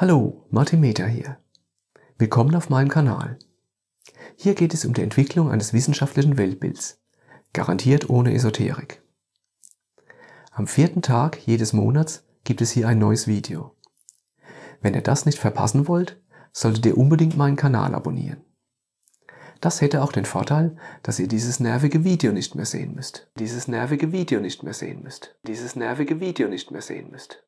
Hallo, Martin Meter hier. Willkommen auf meinem Kanal. Hier geht es um die Entwicklung eines wissenschaftlichen Weltbilds, garantiert ohne Esoterik. Am vierten Tag jedes Monats gibt es hier ein neues Video. Wenn ihr das nicht verpassen wollt, solltet ihr unbedingt meinen Kanal abonnieren. Das hätte auch den Vorteil, dass ihr dieses nervige Video nicht mehr sehen müsst. Dieses nervige Video nicht mehr sehen müsst. Dieses nervige Video nicht mehr sehen müsst.